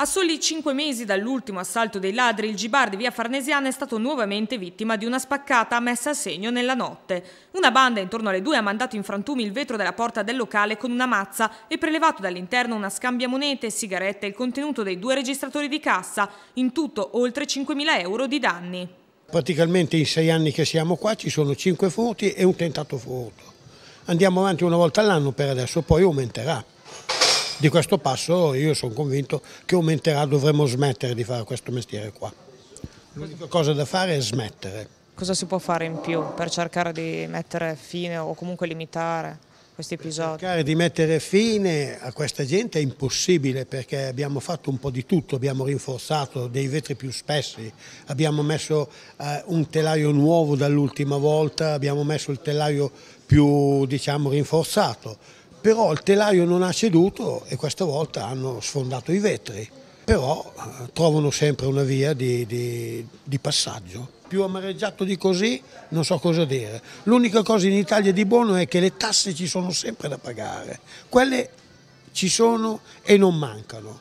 A soli cinque mesi dall'ultimo assalto dei ladri, il Gibar di via Farnesiana è stato nuovamente vittima di una spaccata messa a segno nella notte. Una banda intorno alle due ha mandato in frantumi il vetro della porta del locale con una mazza e prelevato dall'interno una scambia monete, sigarette e il contenuto dei due registratori di cassa, in tutto oltre 5.000 euro di danni. Praticamente in sei anni che siamo qua ci sono cinque furti e un tentato furto. Andiamo avanti una volta all'anno per adesso, poi aumenterà di questo passo io sono convinto che aumenterà, dovremo smettere di fare questo mestiere qua. L'unica cosa da fare è smettere. Cosa si può fare in più per cercare di mettere fine o comunque limitare? questi episodi. Cercare di mettere fine a questa gente è impossibile perché abbiamo fatto un po' di tutto, abbiamo rinforzato dei vetri più spessi, abbiamo messo eh, un telaio nuovo dall'ultima volta, abbiamo messo il telaio più diciamo, rinforzato però il telaio non ha ceduto e questa volta hanno sfondato i vetri, però eh, trovano sempre una via di, di, di passaggio. Più amareggiato di così non so cosa dire. L'unica cosa in Italia di buono è che le tasse ci sono sempre da pagare, quelle ci sono e non mancano.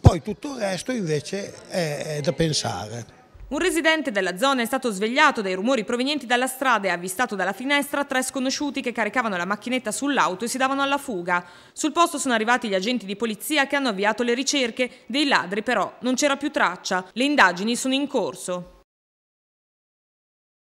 Poi tutto il resto invece è, è da pensare. Un residente della zona è stato svegliato dai rumori provenienti dalla strada e ha avvistato dalla finestra tre sconosciuti che caricavano la macchinetta sull'auto e si davano alla fuga. Sul posto sono arrivati gli agenti di polizia che hanno avviato le ricerche, dei ladri però non c'era più traccia. Le indagini sono in corso.